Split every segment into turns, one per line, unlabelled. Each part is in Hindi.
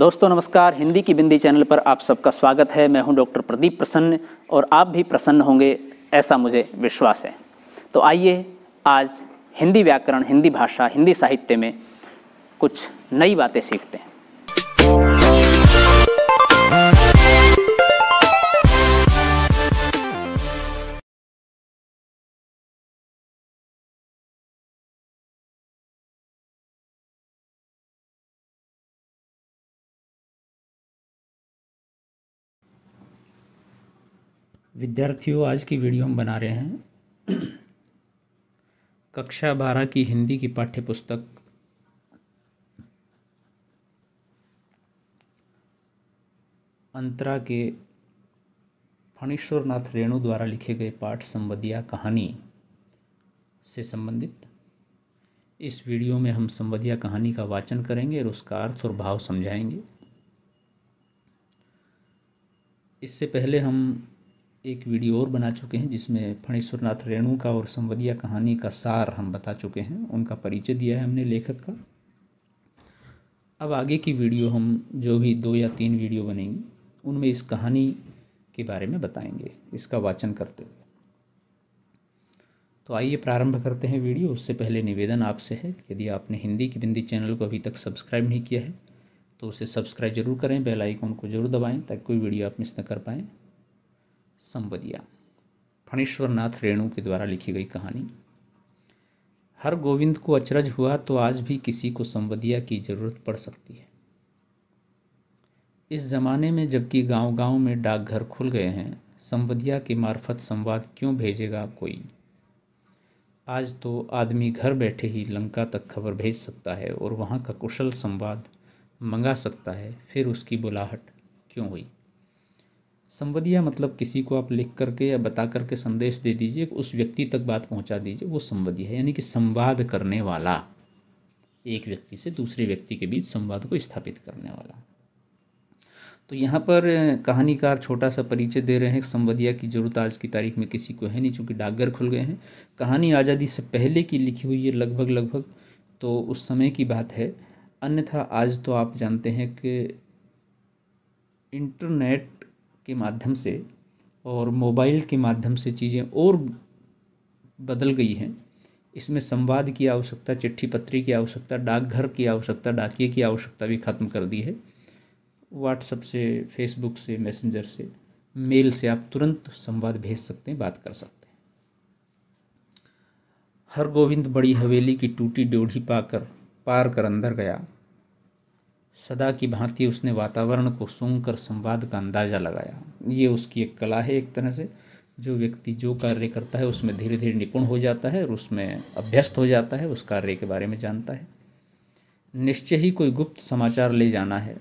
दोस्तों नमस्कार हिंदी की बिंदी चैनल पर आप सबका स्वागत है मैं हूं डॉक्टर प्रदीप प्रसन्न और आप भी प्रसन्न होंगे ऐसा मुझे विश्वास है तो आइए आज हिंदी व्याकरण हिंदी भाषा हिंदी साहित्य में कुछ नई बातें सीखते हैं विद्यार्थियों आज की वीडियो हम बना रहे हैं कक्षा बारह की हिंदी की पाठ्य पुस्तक अंतरा के फणीश्वरनाथ रेणु द्वारा लिखे गए पाठ संवदिया कहानी से संबंधित इस वीडियो में हम संवदिया कहानी का वाचन करेंगे और उसका अर्थ और भाव समझाएंगे इससे पहले हम एक वीडियो और बना चुके हैं जिसमें फणेश्वरनाथ रेणु का और संवदिया कहानी का सार हम बता चुके हैं उनका परिचय दिया है हमने लेखक का अब आगे की वीडियो हम जो भी दो या तीन वीडियो बनेंगी उनमें इस कहानी के बारे में बताएंगे इसका वाचन करते हुए तो आइए प्रारंभ करते हैं वीडियो उससे पहले निवेदन आपसे है यदि आपने हिंदी की बिंदी चैनल को अभी तक सब्सक्राइब नहीं किया है तो उसे सब्सक्राइब जरूर करें बेल आइकॉन को जरूर दबाएं ताकि कोई वीडियो आप मिस न कर पाएँ संबदिया फणीश्वरनाथ रेणु के द्वारा लिखी गई कहानी हर गोविंद को अचरज हुआ तो आज भी किसी को संबदिया की ज़रूरत पड़ सकती है इस ज़माने में जबकि गांव-गांव में डाकघर खुल गए हैं संवदिया के मार्फत संवाद क्यों भेजेगा कोई आज तो आदमी घर बैठे ही लंका तक खबर भेज सकता है और वहाँ का कुशल संवाद मंगा सकता है फिर उसकी बुलाहट क्यों हुई संवदिया मतलब किसी को आप लिख करके या बता करके संदेश दे दीजिए उस व्यक्ति तक बात पहुंचा दीजिए वो संवदिया है यानी कि संवाद करने वाला एक व्यक्ति से दूसरे व्यक्ति के बीच संवाद को स्थापित करने वाला तो यहाँ पर कहानीकार छोटा सा परिचय दे रहे हैं संवदिया की ज़रूरत आज की तारीख में किसी को है नहीं चूँकि डाकघर खुल गए हैं कहानी आज़ादी से पहले की लिखी हुई है लगभग लगभग तो उस समय की बात है अन्यथा आज तो आप जानते हैं कि इंटरनेट के माध्यम से और मोबाइल के माध्यम से चीज़ें और बदल गई हैं इसमें संवाद की आवश्यकता चिट्ठी पत्री की आवश्यकता डाकघर की आवश्यकता डाकिए की आवश्यकता भी ख़त्म कर दी है व्हाट्सअप से फेसबुक से मैसेंजर से मेल से आप तुरंत संवाद भेज सकते हैं बात कर सकते हैं हर गोविंद बड़ी हवेली की टूटी ड्योढ़ी पाकर पार कर अंदर गया सदा की भांति उसने वातावरण को सूंघ कर संवाद का अंदाज़ा लगाया ये उसकी एक कला है एक तरह से जो व्यक्ति जो कार्य करता है उसमें धीरे धीरे निपुण हो जाता है और उसमें अभ्यस्त हो जाता है उस कार्य के बारे में जानता है निश्चय ही कोई गुप्त समाचार ले जाना है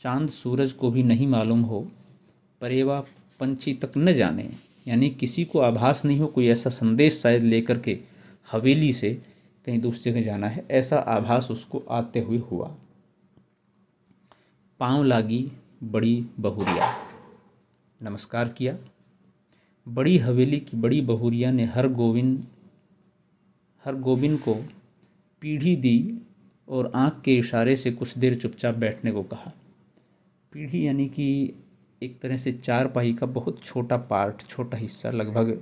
चांद सूरज को भी नहीं मालूम हो परेवा पंछी तक न जाने यानी किसी को आभास नहीं हो कोई ऐसा संदेश शायद लेकर के हवेली से कहीं दूसरी जगह जाना है ऐसा आभास उसको आते हुए हुआ पाँव लागी बड़ी बहूरिया नमस्कार किया बड़ी हवेली की बड़ी बहूरिया ने हर गोविंद हर गोविंद को पीढ़ी दी और आँख के इशारे से कुछ देर चुपचाप बैठने को कहा पीढ़ी यानी कि एक तरह से चार पाही का बहुत छोटा पार्ट छोटा हिस्सा लगभग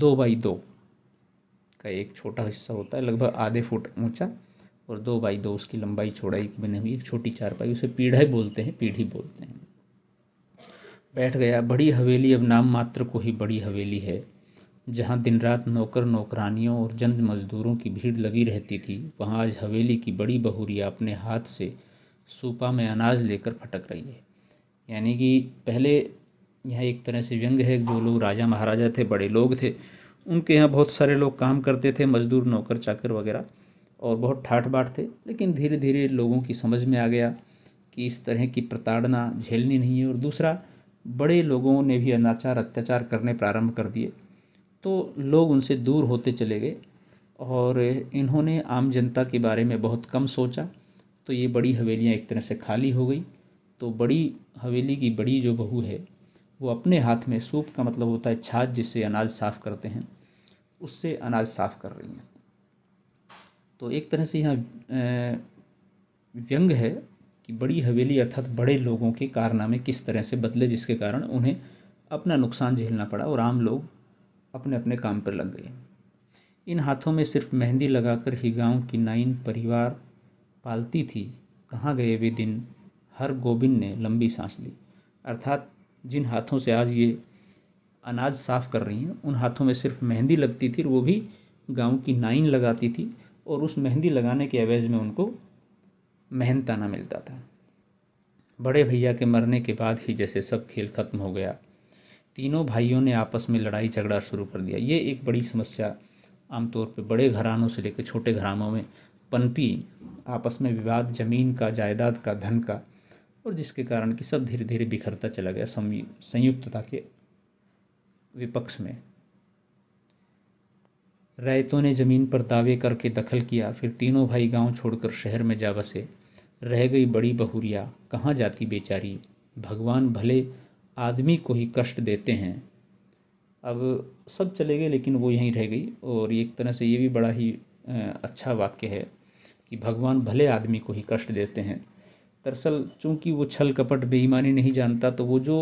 दो बाई दो का एक छोटा हिस्सा होता है लगभग आधे फुट ऊंचा और दो बाई दो उसकी लंबाई चौड़ाई की बनी हुई एक छोटी चारपाई उसे पीढ़ाई बोलते हैं पीढ़ी बोलते हैं बैठ गया बड़ी हवेली अब नाम मात्र को ही बड़ी हवेली है जहाँ दिन रात नौकर नौकरानियों और जन मजदूरों की भीड़ लगी रहती थी वहाँ आज हवेली की बड़ी बहूरिया अपने हाथ से सूपा में अनाज लेकर फटक रही है यानी कि पहले यहाँ एक तरह से व्यंग है जो लोग राजा महाराजा थे बड़े लोग थे उनके यहाँ बहुत सारे लोग काम करते थे मजदूर नौकर चाकर वगैरह और बहुत ठाठ बाट थे लेकिन धीरे धीरे लोगों की समझ में आ गया कि इस तरह की प्रताड़ना झेलनी नहीं है और दूसरा बड़े लोगों ने भी अनाचार अत्याचार करने प्रारंभ कर दिए तो लोग उनसे दूर होते चले गए और इन्होंने आम जनता के बारे में बहुत कम सोचा तो ये बड़ी हवेलियाँ एक तरह से खाली हो गई तो बड़ी हवेली की बड़ी जो बहू है वो अपने हाथ में सूप का मतलब होता है छाछ जिससे अनाज साफ़ करते हैं उससे अनाज साफ़ कर रही हैं तो एक तरह से यहाँ व्यंग है कि बड़ी हवेली अर्थात बड़े लोगों के कारनामे किस तरह से बदले जिसके कारण उन्हें अपना नुकसान झेलना पड़ा और आम लोग अपने अपने काम पर लग गए इन हाथों में सिर्फ मेहंदी लगाकर ही गांव की नाइन परिवार पालती थी कहाँ गए वे दिन हर गोबिंद ने लंबी सांस ली अर्थात जिन हाथों से आज ये अनाज साफ़ कर रही हैं उन हाथों में सिर्फ मेहंदी लगती थी वो भी गांव की नाइन लगाती थी और उस मेहंदी लगाने के अवैज में उनको मेहनताना मिलता था बड़े भैया के मरने के बाद ही जैसे सब खेल खत्म हो गया तीनों भाइयों ने आपस में लड़ाई झगड़ा शुरू कर दिया ये एक बड़ी समस्या आमतौर पर बड़े घरानों से लेकर छोटे घरानों में पनपी आपस में विवाद ज़मीन का जायदाद का धन का और जिसके कारण कि सब धीरे धीरे बिखरता चला गया संयुक्तता के विपक्ष में रायतों ने ज़मीन पर दावे करके दखल किया फिर तीनों भाई गांव छोड़कर शहर में जा बसे रह गई बड़ी बहूरिया कहाँ जाती बेचारी भगवान भले आदमी को ही कष्ट देते हैं अब सब चले गए लेकिन वो यहीं रह गई और एक तरह से ये भी बड़ा ही अच्छा वाक्य है कि भगवान भले आदमी को ही कष्ट देते हैं दरअसल चूंकि वो छल कपट बेईमानी नहीं जानता तो वो जो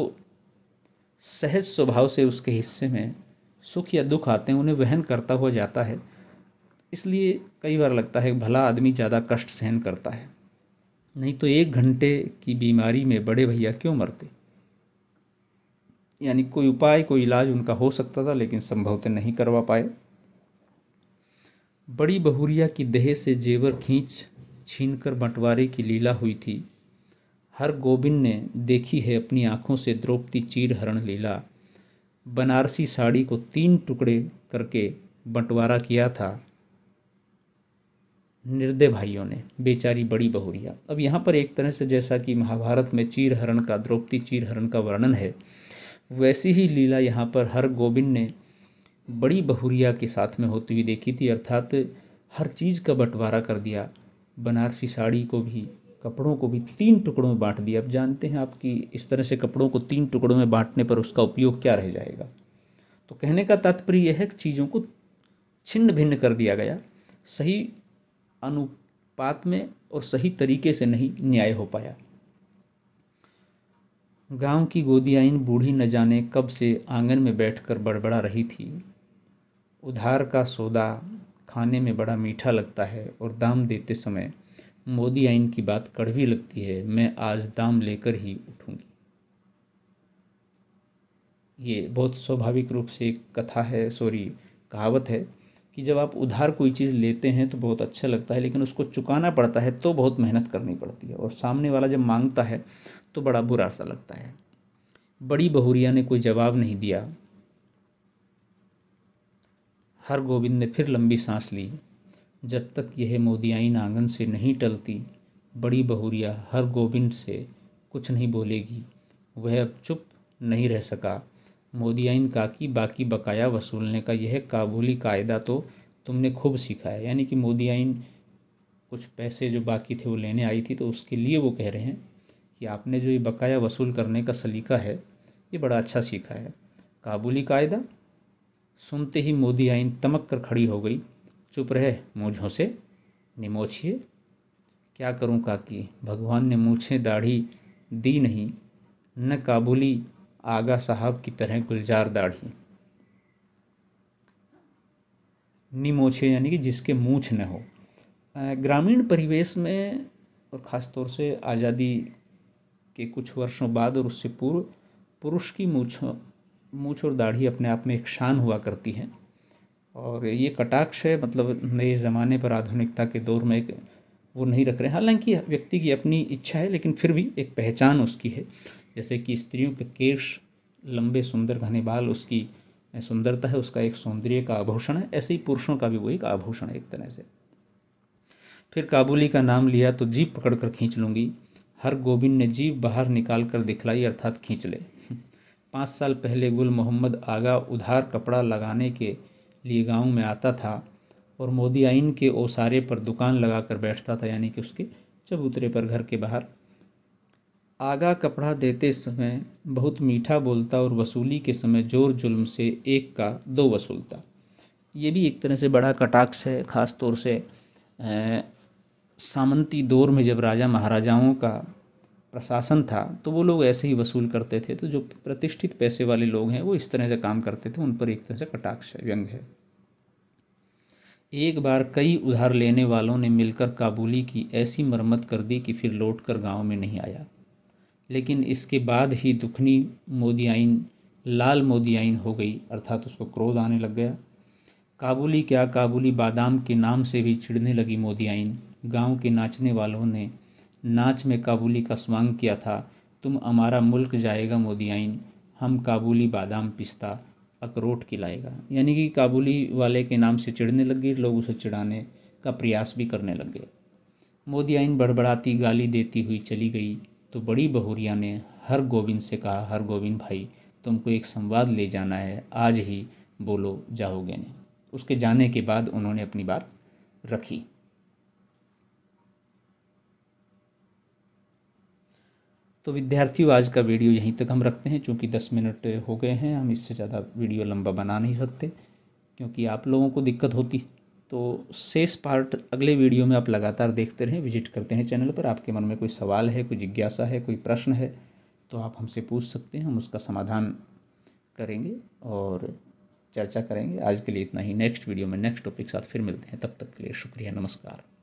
सहज स्वभाव से उसके हिस्से में सुख या दुख आते हैं उन्हें वहन करता हुआ जाता है इसलिए कई बार लगता है भला आदमी ज़्यादा कष्ट सहन करता है नहीं तो एक घंटे की बीमारी में बड़े भैया क्यों मरते यानी कोई उपाय कोई इलाज उनका हो सकता था लेकिन संभवतः नहीं करवा पाए बड़ी बहूरिया की देह से जेवर खींच छीन कर बंटवारे की लीला हुई थी हर गोविंद ने देखी है अपनी आँखों से द्रौपदी चीर हरण लीला बनारसी साड़ी को तीन टुकड़े करके बंटवारा किया था निर्दय भाइयों ने बेचारी बड़ी बहुरिया अब यहाँ पर एक तरह से जैसा कि महाभारत में चीरहरण का द्रौपदी चीरहरण का वर्णन है वैसी ही लीला यहाँ पर हर गोविंद ने बड़ी बहुरिया के साथ में होती हुई देखी थी अर्थात हर चीज़ का बंटवारा कर दिया बनारसी साड़ी को भी कपड़ों को भी तीन टुकड़ों में बांट दिया अब जानते हैं आप कि इस तरह से कपड़ों को तीन टुकड़ों में बांटने पर उसका उपयोग क्या रह जाएगा तो कहने का तात्पर्य यह है कि चीज़ों को छिन्न भिन्न कर दिया गया सही अनुपात में और सही तरीके से नहीं न्याय हो पाया गांव की गोदियाइन बूढ़ी न जाने कब से आंगन में बैठकर बड़बड़ा रही थी उधार का सौदा खाने में बड़ा मीठा लगता है और दाम देते समय मोदी आइन की बात कड़वी लगती है मैं आज दाम लेकर ही उठूंगी ये बहुत स्वाभाविक रूप से एक कथा है सॉरी कहावत है कि जब आप उधार कोई चीज़ लेते हैं तो बहुत अच्छा लगता है लेकिन उसको चुकाना पड़ता है तो बहुत मेहनत करनी पड़ती है और सामने वाला जब मांगता है तो बड़ा बुरा सा लगता है बड़ी बहूरिया ने कोई जवाब नहीं दिया हर गोविंद ने फिर लंबी सांस ली जब तक यह मोदियाई आंगन से नहीं टलती बड़ी बहुरिया हर गोविंद से कुछ नहीं बोलेगी वह अब चुप नहीं रह सका मोदियाइन का कि बाकी बकाया वसूलने का यह काबुली कायदा तो तुमने खूब सीखा है यानी कि मोदियाइन कुछ पैसे जो बाकी थे वो लेने आई थी तो उसके लिए वो कह रहे हैं कि आपने जो ये बकाया वसूल करने का सलीका है ये बड़ा अच्छा सीखा है काबुली कायदा सुनते ही मोदी आइन तमक कर खड़ी हो गई चुप रहे मूझों से निमोछिए क्या करूं काकी भगवान ने मुझे दाढ़ी दी नहीं न काबुली आगा साहब की तरह गुलजार दाढ़ी निमोछे यानी कि जिसके मूछ न हो ग्रामीण परिवेश में और ख़ास तौर से आज़ादी के कुछ वर्षों बाद और उससे पूर्व पुरुष की मूछ मूछ और दाढ़ी अपने आप में एक शान हुआ करती है और ये कटाक्ष है मतलब नए ज़माने पर आधुनिकता के दौर में एक वो नहीं रख रहे हालांकि व्यक्ति की अपनी इच्छा है लेकिन फिर भी एक पहचान उसकी है जैसे कि स्त्रियों के केश लंबे सुंदर घने बाल उसकी सुंदरता है उसका एक सौंदर्य का आभूषण है ऐसे ही पुरुषों का भी वो एक आभूषण है एक तरह से फिर काबुली का नाम लिया तो जीप पकड़ कर खींच लूँगी हर गोविंद ने जीप बाहर निकाल कर दिखलाई अर्थात खींच ले पाँच साल पहले गुल मोहम्मद आगा उधार कपड़ा लगाने के लिए गांव में आता था और मोदी आइन के ओसारे पर दुकान लगा कर बैठता था यानी कि उसके चबूतरे पर घर के बाहर आगा कपड़ा देते समय बहुत मीठा बोलता और वसूली के समय जोर जुल्म से एक का दो वसूलता ये भी एक तरह से बड़ा कटाक्ष है ख़ास तौर से सामंती दौर में जब राजा महाराजाओं का प्रशासन था तो वो लोग ऐसे ही वसूल करते थे तो जो प्रतिष्ठित पैसे वाले लोग हैं वो इस तरह से काम करते थे उन पर एक तरह से कटाक्ष व्यंग है एक बार कई उधार लेने वालों ने मिलकर काबुली की ऐसी मरम्मत कर दी कि फिर लौट कर गाँव में नहीं आया लेकिन इसके बाद ही दुखनी मोदियाइन लाल मोदियाइन हो गई अर्थात उसको क्रोध आने लग गया काबुली क्या काबुली बादाम के नाम से भी चिढ़ने लगी मोदियाइन गांव के नाचने वालों ने नाच में काबुली का स्वांग किया था तुम हमारा मुल्क जाएगा मोदियाइन हम काबुली बादाम पिस्ता अखरोट खिलाएगा यानी कि काबुली वाले के नाम से चिढ़ने लग गए लोग उसे चिढ़ाने का प्रयास भी करने लग गए मोदी आइन बड़बड़ाती गाली देती हुई चली गई तो बड़ी बहूरिया ने हर गोविंद से कहा हर गोविंद भाई तुमको एक संवाद ले जाना है आज ही बोलो जाओगे ने उसके जाने के बाद उन्होंने अपनी बात रखी तो विद्यार्थियों आज का वीडियो यहीं तक हम रखते हैं क्योंकि दस मिनट हो गए हैं हम इससे ज़्यादा वीडियो लंबा बना नहीं सकते क्योंकि आप लोगों को दिक्कत होती तो शेष पार्ट अगले वीडियो में आप लगातार देखते रहें विजिट करते हैं चैनल पर आपके मन में कोई सवाल है कोई जिज्ञासा है कोई प्रश्न है तो आप हमसे पूछ सकते हैं हम उसका समाधान करेंगे और चर्चा करेंगे आज के लिए इतना ही नेक्स्ट वीडियो में नेक्स्ट टॉपिक के साथ फिर मिलते हैं तब तक के लिए शुक्रिया नमस्कार